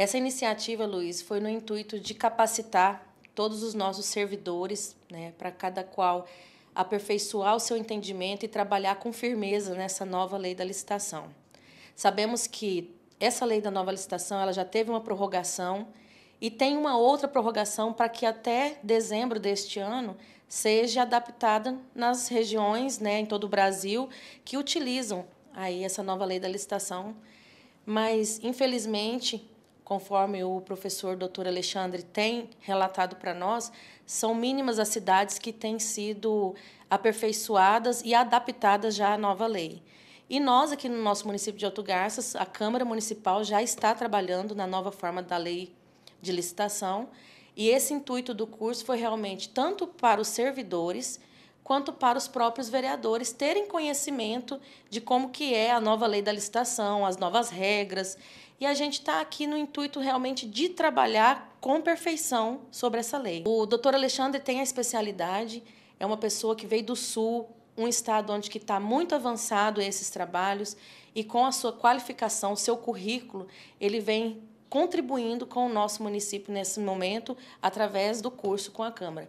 Essa iniciativa, Luiz, foi no intuito de capacitar todos os nossos servidores, né, para cada qual aperfeiçoar o seu entendimento e trabalhar com firmeza nessa nova lei da licitação. Sabemos que essa lei da nova licitação ela já teve uma prorrogação e tem uma outra prorrogação para que até dezembro deste ano seja adaptada nas regiões, né, em todo o Brasil, que utilizam aí essa nova lei da licitação. Mas, infelizmente, conforme o professor doutor Alexandre tem relatado para nós, são mínimas as cidades que têm sido aperfeiçoadas e adaptadas já à nova lei. E nós, aqui no nosso município de Alto Garças, a Câmara Municipal já está trabalhando na nova forma da lei de licitação. E esse intuito do curso foi realmente tanto para os servidores quanto para os próprios vereadores terem conhecimento de como que é a nova lei da licitação, as novas regras. E a gente está aqui no intuito realmente de trabalhar com perfeição sobre essa lei. O doutor Alexandre tem a especialidade, é uma pessoa que veio do Sul, um estado onde está muito avançado esses trabalhos, e com a sua qualificação, seu currículo, ele vem contribuindo com o nosso município nesse momento através do curso com a Câmara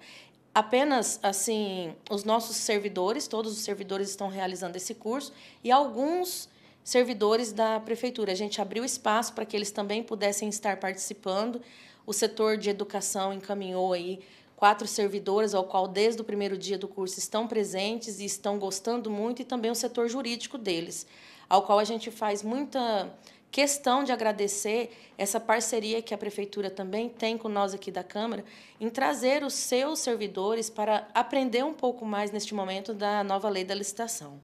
apenas assim os nossos servidores, todos os servidores estão realizando esse curso e alguns servidores da prefeitura. A gente abriu espaço para que eles também pudessem estar participando. O setor de educação encaminhou aí quatro servidores ao qual desde o primeiro dia do curso estão presentes e estão gostando muito, e também o setor jurídico deles, ao qual a gente faz muita questão de agradecer essa parceria que a prefeitura também tem com nós aqui da Câmara em trazer os seus servidores para aprender um pouco mais neste momento da nova lei da licitação.